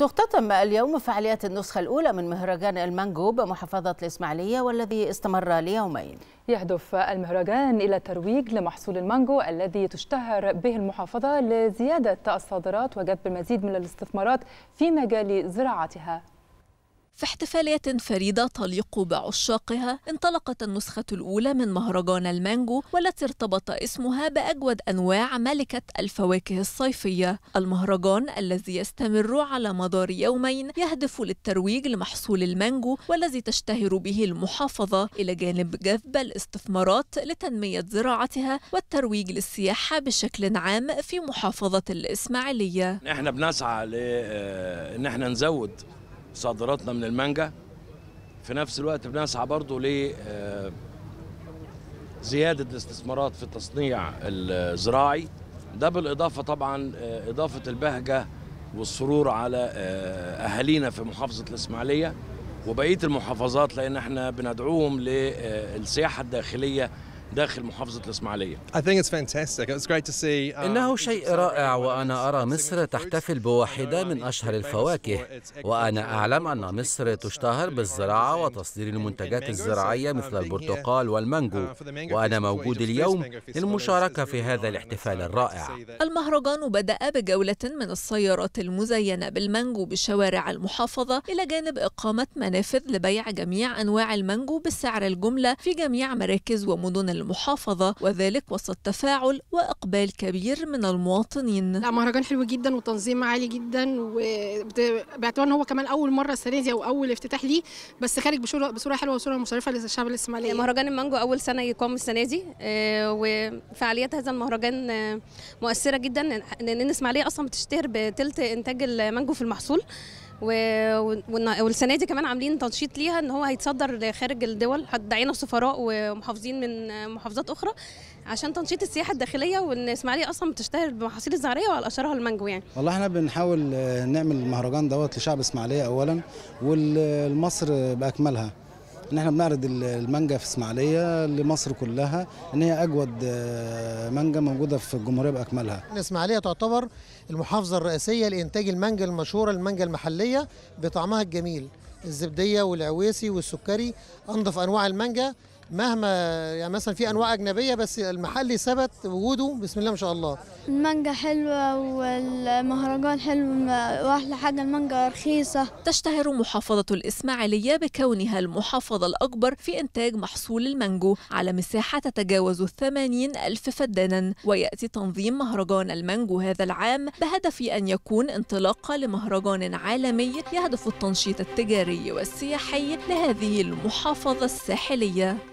تختتم اليوم فعاليات النسخة الأولى من مهرجان المانجو بمحافظة الإسماعيلية والذي استمر ليومين يهدف المهرجان إلى الترويج لمحصول المانجو الذي تشتهر به المحافظة لزيادة الصادرات وجذب المزيد من الاستثمارات في مجال زراعتها في احتفالية فريدة تليق بعشاقها انطلقت النسخة الأولى من مهرجان المانجو والتي ارتبط اسمها بأجود أنواع ملكة الفواكه الصيفية المهرجان الذي يستمر على مدار يومين يهدف للترويج لمحصول المانجو والذي تشتهر به المحافظة إلى جانب جذب الاستثمارات لتنمية زراعتها والترويج للسياحة بشكل عام في محافظة الإسماعيلية احنا بنسعى لأن آه، احنا نزود صادراتنا من المانجا في نفس الوقت بنسعى برضه ل آه، زياده الاستثمارات في التصنيع الزراعي ده بالاضافه طبعا آه، اضافه البهجه والسرور على آه، اهالينا في محافظه الاسماعيليه وبقيه المحافظات لان احنا بندعوهم للسياحه الداخليه داخل محافظة الإسماعيلية um, إنه شيء رائع وأنا أرى مصر تحتفل بواحدة من أشهر الفواكه وأنا أعلم أن مصر تشتهر بالزراعة وتصدير المنتجات الزراعية مثل البرتقال والمانجو وأنا موجود اليوم للمشاركة في هذا الاحتفال الرائع المهرجان بدأ بجولة من السيارات المزينة بالمانجو بشوارع المحافظة إلى جانب إقامة منافذ لبيع جميع أنواع المانجو بسعر الجملة في جميع مراكز ومدن المحافظة وذلك وسط تفاعل وإقبال كبير من المواطنين لا مهرجان حلو جدا وتنظيم عالي جدا وباعتبار ان هو كمان اول مره السنه دي او اول افتتاح ليه بس خارج بصوره حلوه وصوره مشرفه للشعب الاسماعيلي مهرجان المانجو اول سنه يقام السنه دي آه، وفعاليات هذا المهرجان آه، مؤثره جدا لان الاسماعيليه اصلا بتشتهر بثلث انتاج المانجو في المحصول والسنه دي كمان عاملين تنشيط ليها ان هو هيتصدر لخارج الدول دعينا السفراء ومحافظين من محافظات اخرى عشان تنشيط السياحه الداخليه وان اسماعيليه اصلا بتشتهر بمحاصيل الزهريه وعلى اشهرها المانجو يعني والله احنا بنحاول آه، نعمل المهرجان دوت لشعب اسماعيليه اولا والمصر باكملها ان احنا بنعرض المانجا في اسماعيليه لمصر كلها ان هي اجود آه، مانجا موجوده في الجمهوريه باكملها. اسماعيليه تعتبر المحافظه الرئيسيه لانتاج المانجا المشهوره المانجا المحليه بطعمها الجميل الزبديه والعويسي والسكري انظف انواع المانجا مهما يعني مثلا في انواع اجنبيه بس المحلي ثبت وجوده بسم الله ما شاء الله المانجا حلوه والمهرجان حلو واحلى حاجه المانجا رخيصه تشتهر محافظه الاسماعيليه بكونها المحافظه الاكبر في انتاج محصول المانجو على مساحه تتجاوز 80 الف فدانا وياتي تنظيم مهرجان المانجو هذا العام بهدف ان يكون انطلاقه لمهرجان عالمي يهدف التنشيط التجاري والسياحي لهذه المحافظه الساحليه